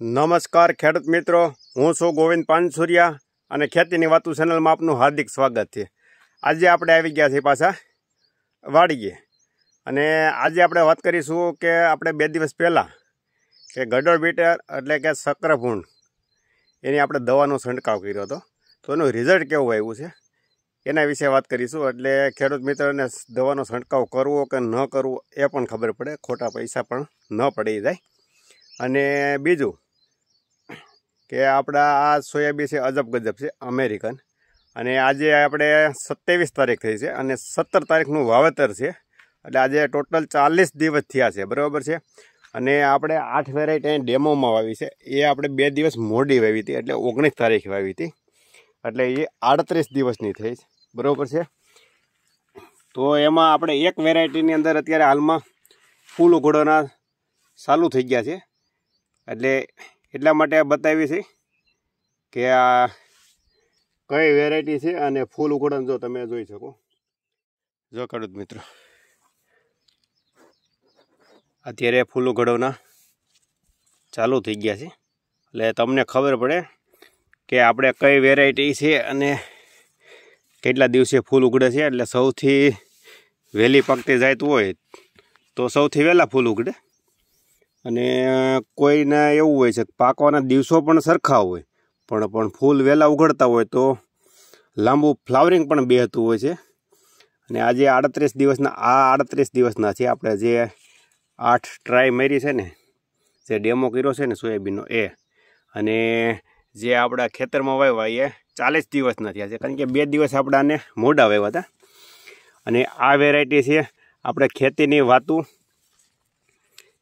નમસ્કાર ખેડૂત મિત્રો હું છું ગોવિંદ પાનસુરિયા અને ખેતીની વાતું ચેનલમાં આપનું હાર્દિક સ્વાગત છે આજે આપણે આવી ગયા છીએ પાછા વાડીએ અને આજે આપણે વાત કરીશું કે આપણે બે દિવસ પહેલાં કે ગડળ બીટર એટલે કે સક્રભૂંડ એની આપણે દવાનો છંટકાવ કર્યો હતો તો એનું રિઝલ્ટ કેવું આવ્યું છે એના વિશે વાત કરીશું એટલે ખેડૂત મિત્રને દવાનો છંટકાવ કરવો કે ન કરવો એ પણ ખબર પડે ખોટા પૈસા પણ ન પડી જાય અને બીજું કે આપણા આ સોયાબીન છે અજબ ગજબ છે અમેરિકન અને આજે આપણે સત્યાવીસ તારીખ થઈ છે અને સત્તર તારીખનું વાવેતર છે એટલે આજે ટોટલ ચાલીસ દિવસ થયા છે બરાબર છે અને આપણે આઠ વેરાયટી અહીં ડેમોમાં વાવી છે એ આપણે બે દિવસ મોડી વાવી હતી એટલે ઓગણીસ તારીખે વાવી હતી એટલે એ આડત્રીસ દિવસની થઈ છે બરાબર છે તો એમાં આપણે એક વેરાયટીની અંદર અત્યારે હાલમાં ફૂલ ઉઘડવાના ચાલુ થઈ ગયા છે એટલે એટલા માટે આ બતાવી છે કે આ કઈ વેરાયટી છે અને ફૂલ ઉકળણ જો તમે જોઈ શકો જો ખેડૂત મિત્રો અત્યારે ફૂલ ઉઘડવના ચાલુ થઈ ગયા છે એટલે તમને ખબર પડે કે આપણે કઈ વેરાયટી છે અને કેટલા દિવસે ફૂલ ઉઘડે છે એટલે સૌથી વહેલી પગતી જાયતું હોય તો સૌથી વહેલા ફૂલ ઉઘડે અને કોઈને એવું હોય છે કે પાકવાના દિવસો પણ સરખા હોય પણ પણ ફૂલ વહેલા ઉઘડતા હોય તો લાંબુ ફ્લાવરિંગ પણ બેહતું હોય છે અને આજે આડત્રીસ દિવસના આ આડત્રીસ દિવસના છે આપણે જે આઠ ટ્રાય મેરી છે ને જે ડેમો કર્યો છે ને સોયાબીનનો એ અને જે આપણા ખેતરમાં વાવ્યા એ ચાલીસ દિવસ નથી છે કારણ કે બે દિવસ આપણાને મોઢા વાવ્યા હતા અને આ વેરાયટી છે આપણે ખેતીની વાતું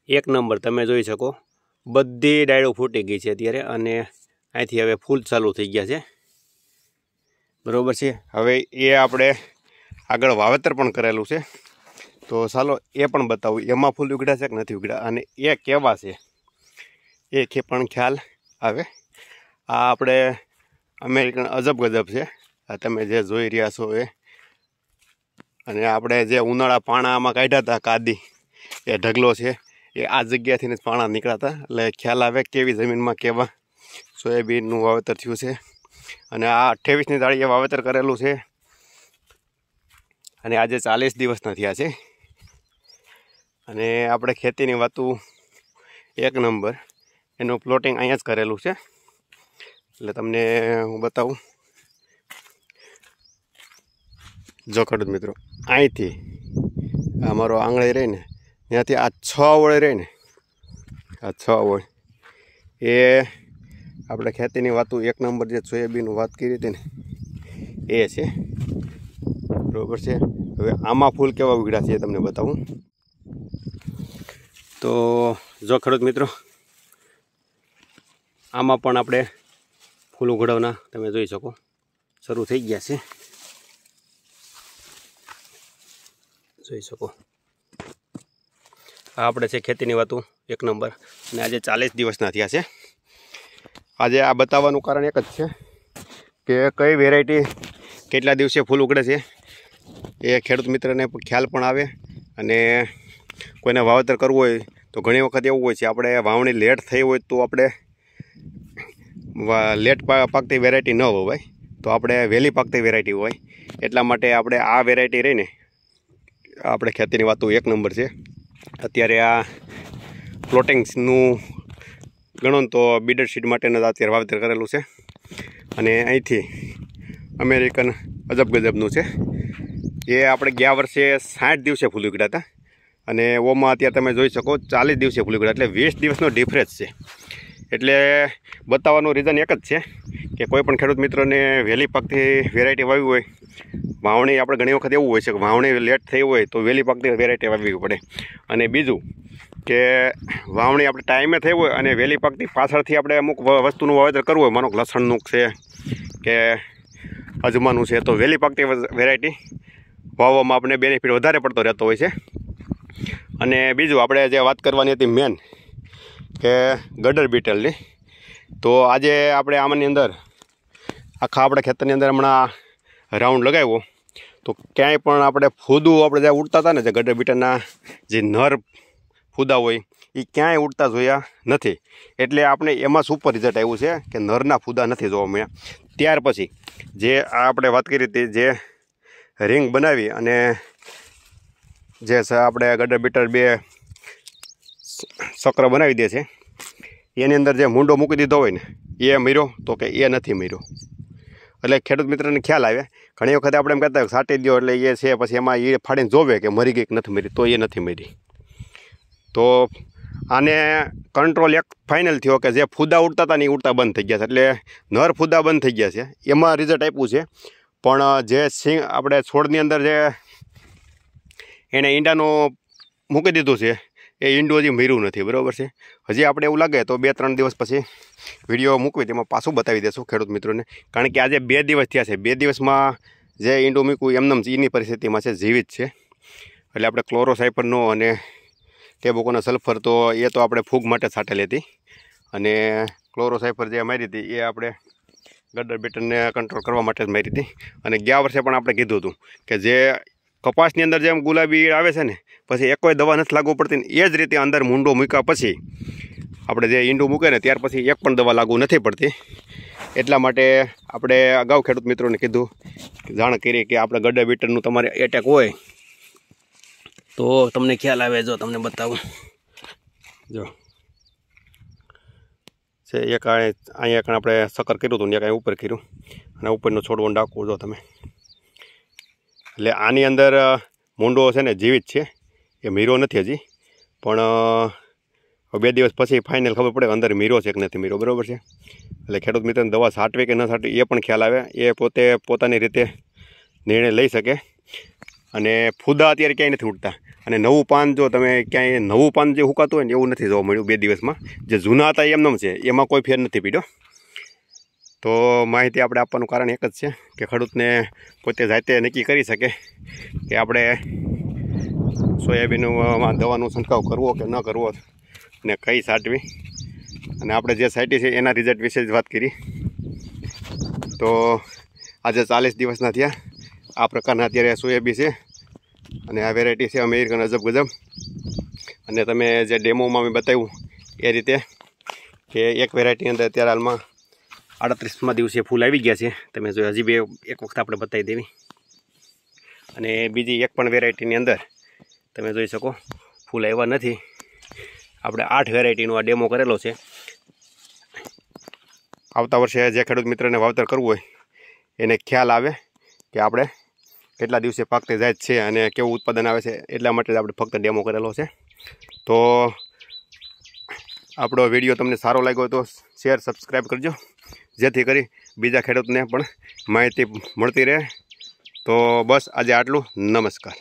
એક નંબર તમે જોઈ શકો બધી ડાયડો ફૂટી ગઈ છે અત્યારે અને અહીંથી હવે ફૂલ ચાલુ થઈ ગયા છે બરાબર છે હવે એ આપણે આગળ વાવેતર પણ કરેલું છે તો ચાલો એ પણ બતાવું એમાં ફૂલ ઉગડ્યા છે કે નથી ઉગડ્યા અને એ કેવા છે એ કે પણ ખ્યાલ આવે આ આપણે અમેરિકન અજબ ગજબ છે આ તમે જે જોઈ રહ્યા છો એ અને આપણે જે ઉનાળા પાણા આમાં કાઢ્યા હતા કાદી એ ઢગલો છે એ આ જગ્યાથી જ પાણા નીકળાતા એટલે ખ્યાલ આવે કેવી જમીનમાં કેવા સોયાબીનનું વાવેતર થયું છે અને આ અઠ્યાવીસની તાળીએ વાવેતર કરેલું છે અને આજે ચાલીસ દિવસના થયા છે અને આપણે ખેતીની વાતું એક નંબર એનું પ્લોટિંગ અહીંયા જ કરેલું છે એટલે તમને હું બતાવું જો ખેડૂત મિત્રો અહીંથી અમારો આંગળી રહીને ત્યાંથી આ છ વળી રહે ને આ છ વળી એ આપણે ખેતીની વાતું એક નંબર જે સોયાબીન વાત કરી હતી ને એ છે બરાબર છે હવે આમાં ફૂલ કેવા ઉગડ્યા છે તમને બતાવું તો જો ખેડૂત મિત્રો આમાં પણ આપણે ફૂલ ઉઘડવાના તમે જોઈ શકો શરૂ થઈ ગયા છે જોઈ શકો આ આપણે છે ખેતીની વાતું એક નંબર અને આજે ચાલીસ દિવસના થયા છે આજે આ બતાવવાનું કારણ એક જ છે કે કઈ વેરાયટી કેટલા દિવસે ફૂલ ઉગડે છે એ ખેડૂત મિત્રને ખ્યાલ પણ આવે અને કોઈને વાવતર કરવું હોય તો ઘણી વખત એવું હોય છે આપણે વાવણી લેટ થઈ હોય તો આપણે લેટ પાકતી વેરાયટી ન હોય તો આપણે વહેલી પાકતી વેરાયટી હોય એટલા માટે આપણે આ વેરાયટી રહીને આપણે ખેતીની વાતું એક નંબર છે અત્યારે આ પ્લોટિંગ્સનું ગણો તો બીડર શીડ માટેના અત્યારે વાવેતર કરેલું છે અને અહીંથી અમેરિકન અજબ ગજબનું છે એ આપણે ગયા વર્ષે સાઠ દિવસે ફૂલી ઉગડ્યા હતા અને ઓમાં અત્યારે તમે જોઈ શકો ચાલીસ દિવસે ફૂલી ઉગડ્યા એટલે વીસ દિવસનો ડિફરન્સ છે એટલે બતાવવાનું રીઝન એક જ છે કે કોઈ પણ ખેડૂત મિત્રોને વહેલી પાકથી વેરાયટી વાવી હોય વાવણી આપણે ઘણી વખત એવું હોય છે કે વાવણી લેટ થઈ હોય તો વહેલી પાકની વેરાયટી વાવવી પડે અને બીજું કે વાવણી આપણે ટાઈમે થઈ હોય અને વહેલી પાકની પાછળથી આપણે અમુક વસ્તુનું વાવેતર કરવું હોય માનો લસણનું છે કે અજમાનું છે તો વહેલી પાકની વેરાયટી વાવવામાં આપણે બેનિફિટ વધારે પડતો રહેતો હોય છે અને બીજું આપણે જે વાત કરવાની હતી મેન કે ગડર બીટલની તો આજે આપણે આમની અંદર આખા આપણે ખેતરની અંદર હમણાં રાઉન્ડ લગાવ્યો તો ક્યાંય પણ આપણે ફૂદું આપણે જ્યાં ઉડતા હતા ને જે ગડર બીટરના જે નર ફૂદા હોય એ ક્યાંય ઉડતા જોયા નથી એટલે આપણે એમાં સુપર રિઝલ્ટ આવ્યું છે કે નરના ફૂદા નથી જોવા મળ્યા ત્યાર પછી જે આપણે વાત કરી હતી જે રિંગ બનાવી અને જે આપણે ગડર બીટર બે ચક્ર બનાવી દે છે એની અંદર જે મૂંડો મૂકી દીધો હોય ને એ મર્યો તો કે એ નથી મર્યો એટલે ખેડૂત મિત્રને ખ્યાલ આવે ઘણી વખત આપણે એમ કહેતા સાટી દો એટલે એ છે પછી એમાં એ ફાડીને જોવે કે મરી ગઈ કે નથી મરી તો એ નથી મરી તો આને કંટ્રોલ એક ફાઇનલ થયો કે જે ફૂદા ઉડતા હતા ને એ ઉડતા બંધ થઈ ગયા છે એટલે નર ફૂદા બંધ થઈ ગયા છે એમાં રિઝલ્ટ આપ્યું છે પણ જે સિંહ આપણે છોડની અંદર જે એણે ઈંડાનું મૂકી દીધું છે એ ઈંડો હજી મેર્યું નથી બરાબર છે હજી આપણે એવું લાગે તો બે ત્રણ દિવસ પછી વિડીયો મૂકવી તેમાં પાછું બતાવી દેશું ખેડૂત મિત્રોને કારણ કે આજે બે દિવસ થયા છે બે દિવસમાં જે ઈંડો મૂકવું એમનેમ એની પરિસ્થિતિમાં છે જીવિત છે એટલે આપણે ક્લોરોસાઇપરનો અને ટેબોકોનો સલ્ફર તો એ તો આપણે ફૂગ માટે છાંટેલી હતી અને ક્લોરોસાઇફર જે મારી હતી એ આપણે ગડર બેટરને કંટ્રોલ કરવા માટે જ મારી હતી અને ગયા વર્ષે પણ આપણે કીધું હતું કે જે કપાસની અંદર જેમ ગુલાબી ઈળ આવે છે ને પછી એકોય દવા નથી લાગુ પડતી એ જ રીતે અંદર મૂંડો મૂક્યા પછી આપણે જે ઈંડું મૂકે ને ત્યાર પછી એક પણ દવા લાગુ નથી પડતી એટલા માટે આપણે અગાઉ ખેડૂત મિત્રોને કીધું જાણ કરી કે આપણે ગડ્ડા બીટરનું તમારે એટેક હોય તો તમને ખ્યાલ આવે જો તમને બતાવું જો છે એક અહીંયા આપણે સકર કર્યું હતું ને એક ઉપર કર્યું અને ઉપરનો છોડવો ડાકવું જો તમે એટલે આની અંદર મૂંડો છે ને જીવિત છે એ મીરો નથી હજી પણ બે દિવસ પછી ફાઇનલ ખબર પડે અંદર મીરો છે કે નથી મીરો બરાબર છે એટલે ખેડૂત મિત્રને દવા સાટવે કે ન સાટવી એ પણ ખ્યાલ આવે એ પોતે પોતાની રીતે નિર્ણય લઈ શકે અને ફૂદા અત્યારે ક્યાંય નથી ઉઠતા અને નવું પાન જો તમે ક્યાંય નવું પાન જે હુકાતું હોય ને એવું નથી જોવા મળ્યું બે દિવસમાં જે જૂના હતા એમનેમ છે એમાં કોઈ ફેર નથી પીડ્યો તો માહિતી આપણે આપવાનું કારણ એક જ છે કે ખેડૂતને પોતે જાતે નક્કી કરી શકે કે આપણે સોયાબીનમાં દવાનો છંટકાવ કરવો કે ન કરવો ને કઈ સાટવી અને આપણે જે સાઇટી છે એના રિઝલ્ટ વિશે જ વાત કરી તો આજે ચાલીસ દિવસના થયા આ પ્રકારના અત્યારે સોયાબી છે અને આ વેરાયટી છે અમેરિકન અજબ ગજબ અને તમે જે ડેમોમાં મેં બતાવ્યું એ રીતે કે એક વેરાયટી અંદર અત્યારે હાલમાં આડત્રીસમાં દિવસે ફૂલ આવી ગયા છે તમે જો હજી બે એક વખત આપણે બતાવી દેવી અને બીજી એક પણ વેરાયટીની અંદર તમે જોઈ શકો ફૂલ આવ્યા નથી આપણે આઠ વેરાયટીનો આ ડેમો કરેલો છે આવતા વર્ષે જે ખેડૂત મિત્રને વાવતર કરવું હોય એને ખ્યાલ આવે કે આપણે કેટલા દિવસે પાકતે જાય છે અને કેવું ઉત્પાદન આવે છે એટલા માટે આપણે ફક્ત ડેમો કરેલો છે તો આપણો વિડીયો તમને સારો લાગ્યો તો શેર સબસ્ક્રાઈબ કરજો જેથી કરી બીજા ખેડૂતને પણ માહિતી મળતી રહે તો બસ આજે આટલું નમસ્કાર